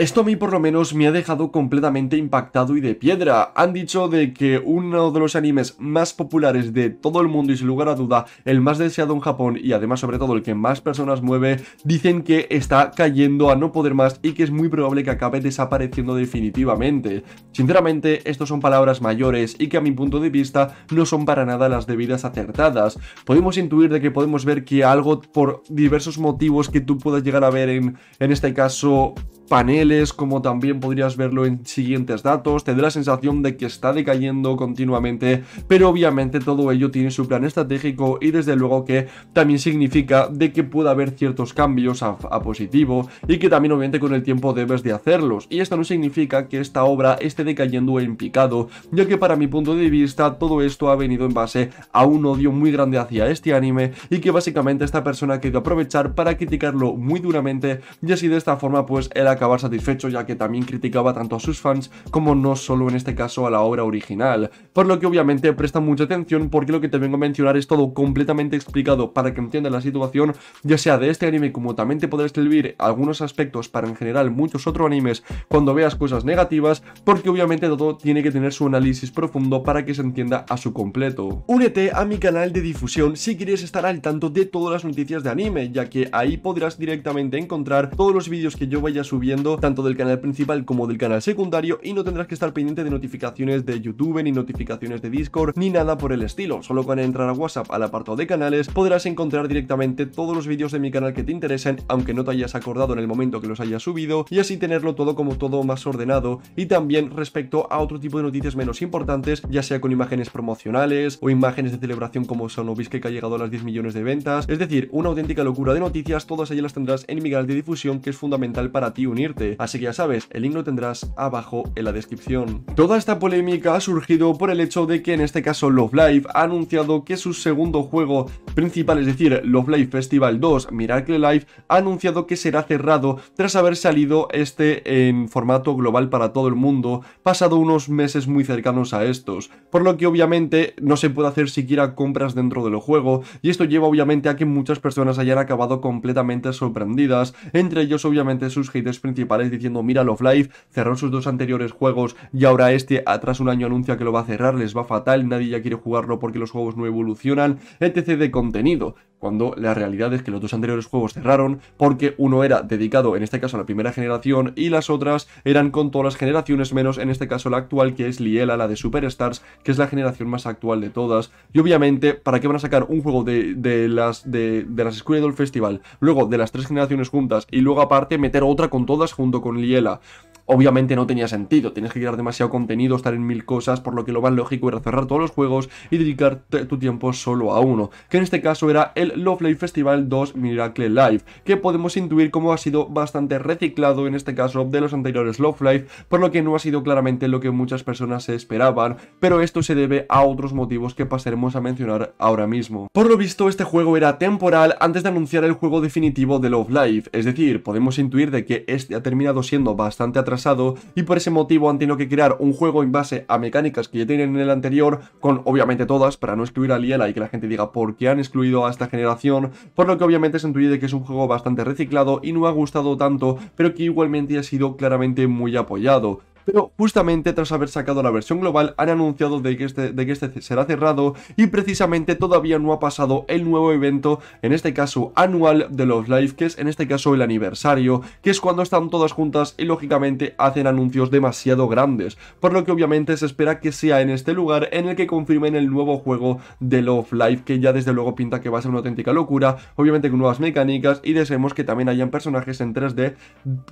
Esto a mí por lo menos me ha dejado completamente impactado y de piedra. Han dicho de que uno de los animes más populares de todo el mundo y sin lugar a duda, el más deseado en Japón y además sobre todo el que más personas mueve, dicen que está cayendo a no poder más y que es muy probable que acabe desapareciendo definitivamente. Sinceramente, estos son palabras mayores y que a mi punto de vista no son para nada las debidas acertadas. Podemos intuir de que podemos ver que algo por diversos motivos que tú puedas llegar a ver en, en este caso, panel como también podrías verlo en siguientes datos, te da la sensación de que está decayendo continuamente, pero obviamente todo ello tiene su plan estratégico y desde luego que también significa de que pueda haber ciertos cambios a, positivo y que también obviamente con el tiempo debes de hacerlos. Y esto no significa que esta obra esté decayendo en picado, ya que para mi punto de vista todo esto ha venido en base a un odio muy grande hacia este anime y que básicamente esta persona ha querido aprovechar para criticarlo muy duramente y así de esta forma pues el acabar satisfecho fecho ya que también criticaba tanto a sus fans como no solo en este caso a la obra original, por lo que obviamente presta mucha atención porque lo que te vengo a mencionar es todo completamente explicado para que entiendas la situación ya sea de este anime como también te podrás servir algunos aspectos para en general muchos otros animes cuando veas cosas negativas porque obviamente todo tiene que tener su análisis profundo para que se entienda a su completo. Únete a mi canal de difusión si quieres estar al tanto de todas las noticias de anime ya que ahí podrás directamente encontrar todos los vídeos que yo vaya subiendo tanto del canal principal como del canal secundario y no tendrás que estar pendiente de notificaciones de YouTube, ni notificaciones de Discord, ni nada por el estilo. Solo con entrar a WhatsApp al apartado de canales podrás encontrar directamente todos los vídeos de mi canal que te interesen, aunque no te hayas acordado en el momento que los hayas subido, y así tenerlo todo como todo más ordenado y también respecto a otro tipo de noticias menos importantes, ya sea con imágenes promocionales o imágenes de celebración como Sonobiske que ha llegado a las 10 millones de ventas, es decir, una auténtica locura de noticias, todas ellas las tendrás en mi canal de difusión que es fundamental para ti unirte así que ya sabes, el link lo tendrás abajo en la descripción. Toda esta polémica ha surgido por el hecho de que en este caso Love Live ha anunciado que su segundo juego principal, es decir, Love Live Festival 2 Miracle Life ha anunciado que será cerrado tras haber salido este en formato global para todo el mundo, pasado unos meses muy cercanos a estos, por lo que obviamente no se puede hacer siquiera compras dentro del juego, y esto lleva obviamente a que muchas personas hayan acabado completamente sorprendidas, entre ellos obviamente sus haters principales diciendo, mira Love Life cerró sus dos anteriores juegos y ahora este, atrás un año anuncia que lo va a cerrar, les va fatal, nadie ya quiere jugarlo porque los juegos no evolucionan, etc. de contenido cuando la realidad es que los dos anteriores juegos cerraron porque uno era dedicado en este caso a la primera generación y las otras eran con todas las generaciones menos en este caso la actual que es Liela, la de Superstars, que es la generación más actual de todas. Y obviamente, ¿para qué van a sacar un juego de, de las de, las Square del Festival, luego de las tres generaciones juntas y luego aparte meter otra con todas junto con Liela? obviamente no tenía sentido. Tienes que crear demasiado contenido, estar en mil cosas, por lo que lo más lógico era cerrar todos los juegos y dedicar tu tiempo solo a uno, que en este caso era el Love Life Festival 2 Miracle Live, que podemos intuir como ha sido bastante reciclado en este caso de los anteriores Love Life, por lo que no ha sido claramente lo que muchas personas se esperaban, pero esto se debe a otros motivos que pasaremos a mencionar ahora mismo. Por lo visto, este juego era temporal antes de anunciar el juego definitivo de Love Life, es decir, podemos intuir de que este ha terminado siendo bastante atrasado y por ese motivo han tenido que crear un juego en base a mecánicas que ya tienen en el anterior, con obviamente todas, para no excluir a Liela y que la gente diga por qué han excluido a esta generación, por lo que obviamente se intuye que es un juego bastante reciclado y no ha gustado tanto, pero que igualmente ha sido claramente muy apoyado pero justamente tras haber sacado la versión global han anunciado de que, este, de que este será cerrado y precisamente todavía no ha pasado el nuevo evento, en este caso anual de los life que es en este caso el aniversario, que es cuando están todas juntas y lógicamente hacen anuncios demasiado grandes, por lo que obviamente se espera que sea en este lugar en el que confirmen el nuevo juego de Love Life, que ya desde luego pinta que va a ser una auténtica locura, obviamente con nuevas mecánicas y deseemos que también hayan personajes en 3D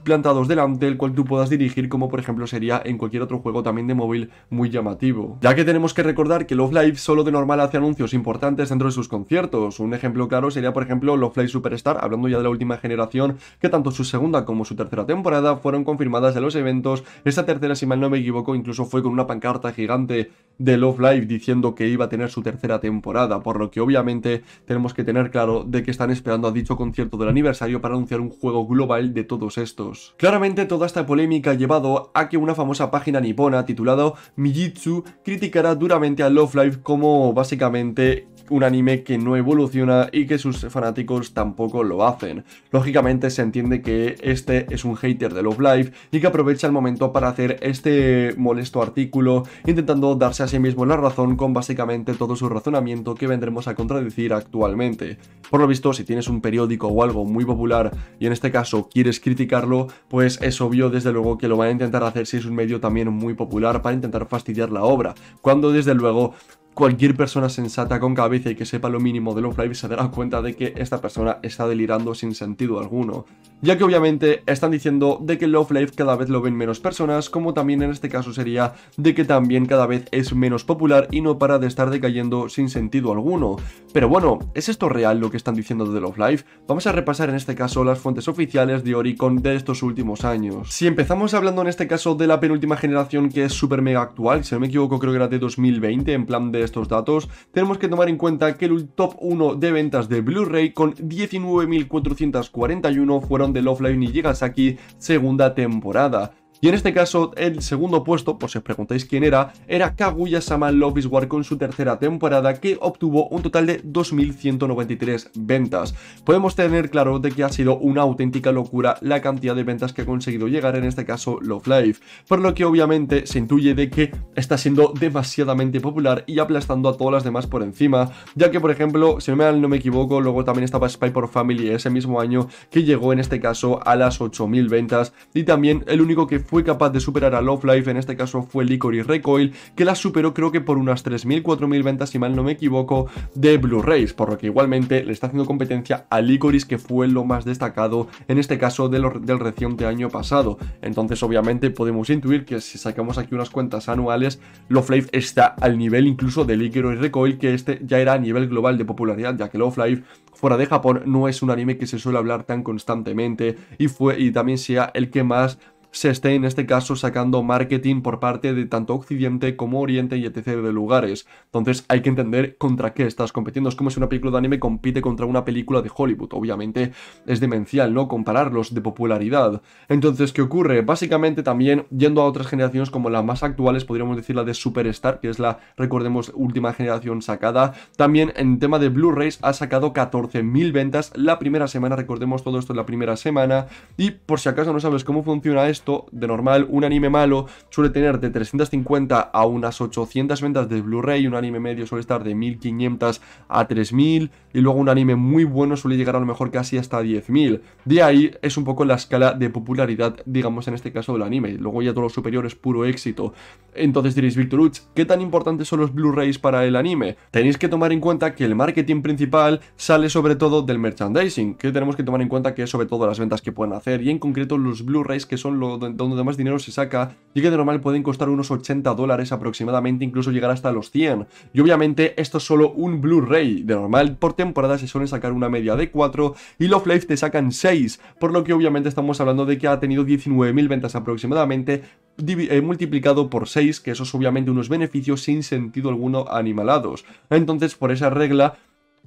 plantados delante, el cual tú puedas dirigir como por ejemplo sería en cualquier otro juego también de móvil muy llamativo. Ya que tenemos que recordar que Love Live solo de normal hace anuncios importantes dentro de sus conciertos. Un ejemplo claro sería por ejemplo Love Live Superstar, hablando ya de la última generación, que tanto su segunda como su tercera temporada fueron confirmadas en los eventos. Esta tercera, si mal no me equivoco, incluso fue con una pancarta gigante de Love Live diciendo que iba a tener su tercera temporada, por lo que obviamente tenemos que tener claro de que están esperando a dicho concierto del aniversario para anunciar un juego global de todos estos. Claramente toda esta polémica ha llevado a que una famosa página nipona titulado Mijitsu criticará duramente a Love Live como básicamente un anime que no evoluciona y que sus fanáticos tampoco lo hacen. Lógicamente se entiende que este es un hater de Love Life y que aprovecha el momento para hacer este molesto artículo intentando darse a sí mismo la razón con básicamente todo su razonamiento que vendremos a contradecir actualmente. Por lo visto, si tienes un periódico o algo muy popular y en este caso quieres criticarlo, pues es obvio desde luego que lo van a intentar hacer si es un medio también muy popular para intentar fastidiar la obra, cuando desde luego cualquier persona sensata con cabeza y que sepa lo mínimo de Love Live se dará cuenta de que esta persona está delirando sin sentido alguno. Ya que obviamente están diciendo de que Love Live cada vez lo ven menos personas, como también en este caso sería de que también cada vez es menos popular y no para de estar decayendo sin sentido alguno. Pero bueno, ¿es esto real lo que están diciendo de Love Live? Vamos a repasar en este caso las fuentes oficiales de Oricon de estos últimos años. Si empezamos hablando en este caso de la penúltima generación que es super mega actual, si no me equivoco creo que era de 2020, en plan de estos datos, tenemos que tomar en cuenta que el top 1 de ventas de Blu-ray con 19.441 fueron de y llegas aquí segunda temporada. Y en este caso, el segundo puesto, por si os preguntáis quién era, era Kaguya-sama Love is War con su tercera temporada que obtuvo un total de 2.193 ventas. Podemos tener claro de que ha sido una auténtica locura la cantidad de ventas que ha conseguido llegar, en este caso Love Life, por lo que obviamente se intuye de que está siendo demasiadamente popular y aplastando a todas las demás por encima, ya que por ejemplo, si no me equivoco, luego también estaba Spy por Family ese mismo año que llegó en este caso a las 8.000 ventas y también el único que fue capaz de superar a Love Life, en este caso fue Licorice Recoil, que la superó creo que por unas 3.000, 4.000 ventas, si mal no me equivoco, de Blu-rays, por lo que igualmente le está haciendo competencia a Licorice, que fue lo más destacado en este caso del reciente año pasado. Entonces, obviamente, podemos intuir que si sacamos aquí unas cuentas anuales, Love Life está al nivel incluso de Licorice Recoil, que este ya era a nivel global de popularidad, ya que Love Life fuera de Japón no es un anime que se suele hablar tan constantemente y, fue, y también sea el que más se esté en este caso sacando marketing por parte de tanto Occidente como Oriente y etc. de lugares. Entonces hay que entender contra qué estás compitiendo. Es como si una película de anime compite contra una película de Hollywood. Obviamente es demencial, ¿no? Compararlos de popularidad. Entonces, ¿qué ocurre? Básicamente también yendo a otras generaciones como las más actuales, podríamos decir la de Superstar, que es la, recordemos, última generación sacada. También en tema de Blu-rays ha sacado 14.000 ventas la primera semana, recordemos todo esto en la primera semana. Y por si acaso no sabes cómo funciona esto, de normal, un anime malo suele tener de 350 a unas 800 ventas de Blu-ray, un anime medio suele estar de 1500 a 3000, y luego un anime muy bueno suele llegar a lo mejor casi hasta 10.000. De ahí es un poco la escala de popularidad, digamos en este caso del anime. Luego ya todo lo superior es puro éxito. Entonces diréis, Victor Uch, ¿qué tan importantes son los Blu-rays para el anime? Tenéis que tomar en cuenta que el marketing principal sale sobre todo del merchandising, que tenemos que tomar en cuenta que es sobre todo las ventas que pueden hacer, y en concreto los Blu-rays que son los donde más dinero se saca, y que de normal pueden costar unos 80 dólares aproximadamente, incluso llegar hasta los 100. Y obviamente esto es solo un Blu-ray, de normal por temporada se suelen sacar una media de 4 y Love Life te sacan 6, por lo que obviamente estamos hablando de que ha tenido 19.000 ventas aproximadamente, eh, multiplicado por 6, que eso es obviamente unos beneficios sin sentido alguno animalados. Entonces, por esa regla,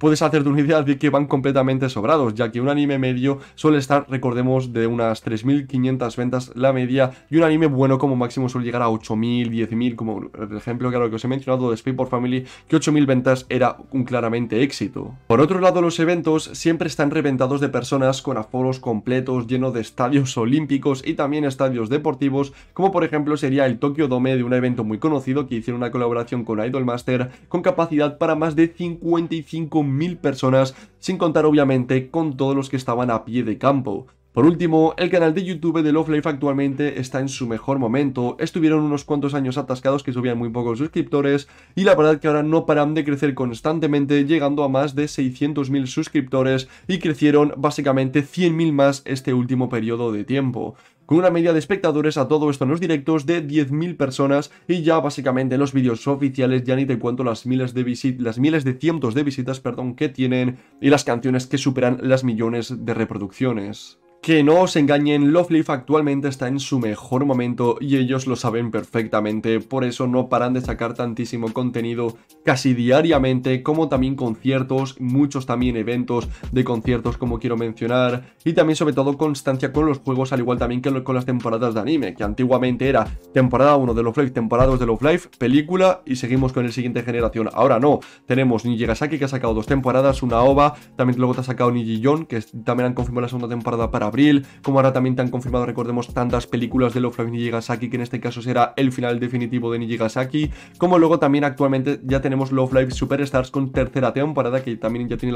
puedes hacerte una idea de que van completamente sobrados, ya que un anime medio suele estar, recordemos, de unas 3.500 ventas la media y un anime bueno como máximo suele llegar a 8.000, 10.000, como el ejemplo claro, que os he mencionado de Spaceport Family, que 8.000 ventas era un claramente éxito. Por otro lado, los eventos siempre están reventados de personas con aforos completos, llenos de estadios olímpicos y también estadios deportivos, como por ejemplo sería el Tokyo Dome de un evento muy conocido que hicieron una colaboración con Idolmaster con capacidad para más de 55.000 mil personas, sin contar obviamente con todos los que estaban a pie de campo. Por último, el canal de YouTube de Love Life actualmente está en su mejor momento, estuvieron unos cuantos años atascados que subían muy pocos suscriptores y la verdad que ahora no paran de crecer constantemente llegando a más de 600.000 suscriptores y crecieron básicamente 100.000 más este último periodo de tiempo con una media de espectadores a todo esto en los directos de 10.000 personas y ya básicamente los vídeos oficiales ya ni te cuento las miles de visitas, las miles de cientos de visitas, perdón, que tienen y las canciones que superan las millones de reproducciones. Que no os engañen, Love Leaf actualmente está en su mejor momento y ellos lo saben perfectamente, por eso no paran de sacar tantísimo contenido casi diariamente, como también conciertos, muchos también eventos de conciertos como quiero mencionar, y también sobre todo constancia con los juegos, al igual también que con las temporadas de anime, que antiguamente era temporada 1 de Love Live, temporada de Love Life, película y seguimos con el siguiente generación. Ahora no, tenemos Nijigasaki que ha sacado dos temporadas, una OVA, también luego te ha sacado Nijiyon, que también han confirmado la segunda temporada para como ahora también te han confirmado, recordemos, tantas películas de Love Live Nijigasaki, que en este caso será el final definitivo de Nijigasaki, como luego también actualmente ya tenemos Love Live Superstars con tercera temporada, que también ya tiene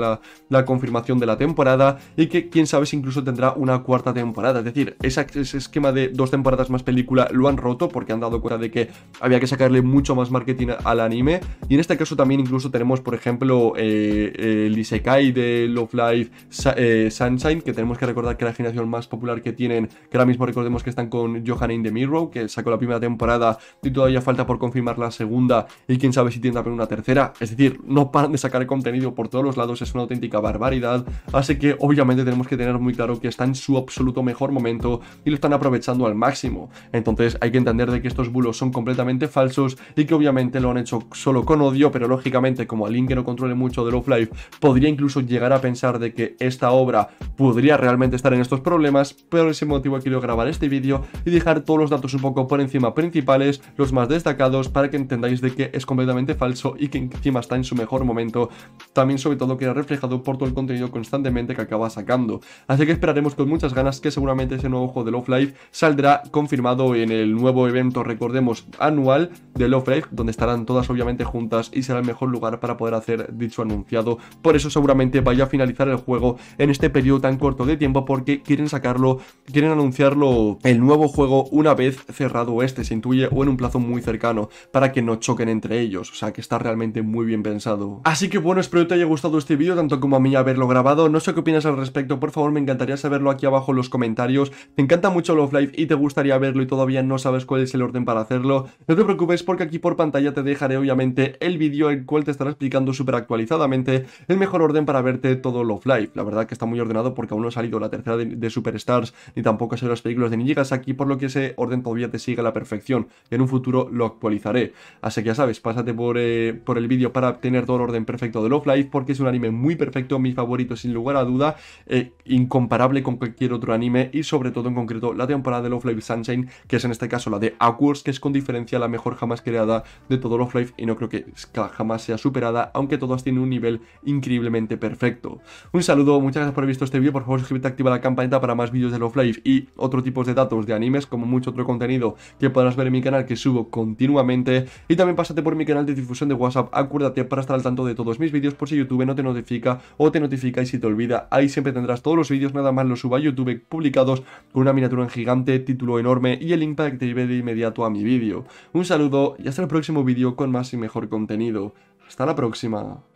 la, confirmación de la temporada, y que quién sabe si incluso tendrá una cuarta temporada, es decir, ese esquema de dos temporadas más película lo han roto porque han dado cuenta de que había que sacarle mucho más marketing al anime, y en este caso también incluso tenemos, por ejemplo, eh, el Isekai de Love Live eh, Sunshine, que tenemos que recordar que la gente más popular que tienen, que ahora mismo recordemos que están con Johan de the que sacó la primera temporada y todavía falta por confirmar la segunda y quién sabe si tiene también una tercera. Es decir, no paran de sacar contenido por todos los lados, es una auténtica barbaridad, así que obviamente tenemos que tener muy claro que está en su absoluto mejor momento y lo están aprovechando al máximo. Entonces hay que entender de que estos bulos son completamente falsos y que obviamente lo han hecho solo con odio, pero lógicamente como alguien que no controle mucho de Love Life podría incluso llegar a pensar de que esta obra podría realmente estar en estos problemas, pero ese motivo quiero grabar este vídeo y dejar todos los datos un poco por encima principales, los más destacados, para que entendáis de que es completamente falso y que encima está en su mejor momento. También sobre todo queda reflejado por todo el contenido constantemente que acaba sacando. Así que esperaremos con muchas ganas que seguramente ese nuevo juego de Love Life saldrá confirmado en el nuevo evento, recordemos, anual de Love Life, donde estarán todas obviamente juntas y será el mejor lugar para poder hacer dicho anunciado. Por eso seguramente vaya a finalizar el juego en este periodo tan corto de tiempo porque quieren sacarlo, quieren anunciarlo el nuevo juego una vez cerrado este, se intuye, o en un plazo muy cercano, para que no choquen entre ellos, o sea que está realmente muy bien pensado. Así que bueno, espero que te haya gustado este vídeo, tanto como a mí haberlo grabado, no sé qué opinas al respecto, por favor me encantaría saberlo aquí abajo en los comentarios, me encanta mucho Love Life y te gustaría verlo y todavía no sabes cuál es el orden para hacerlo, no te preocupes porque aquí por pantalla te dejaré obviamente el vídeo el cual te estará explicando súper actualizadamente el mejor orden para verte todo Love Life la verdad que está muy ordenado porque aún no ha salido la tercera de Superstars, ni tampoco sé los películas de aquí por lo que ese orden todavía te sigue a la perfección. Y en un futuro lo actualizaré. Así que ya sabes, pásate por, eh, el vídeo para obtener todo el orden perfecto de Love Life, porque es un anime muy perfecto, mi favorito sin lugar a duda, eh, incomparable con cualquier otro anime, y sobre todo en concreto la temporada de Love Life Sunshine, que es en este caso la de Aquars, que es con diferencia la mejor jamás creada de todo Love Life, y no creo que jamás sea superada, aunque todas tienen un nivel increíblemente perfecto. Un saludo, muchas gracias por haber visto este vídeo, por favor suscríbete, activa la campanita para más vídeos de Love Life y otro tipos de datos de animes, como mucho otro contenido que podrás ver en mi canal que subo continuamente. Y también pásate por mi canal de difusión de WhatsApp, acuérdate para estar al tanto de todos mis vídeos por si YouTube no te notifica o te notifica y si te olvida. Ahí siempre tendrás todos los vídeos, nada más los suba a YouTube publicados con una miniatura en gigante, título enorme y el link para que te lleve de inmediato a mi vídeo. Un saludo y hasta el próximo vídeo con más y mejor contenido. Hasta la próxima.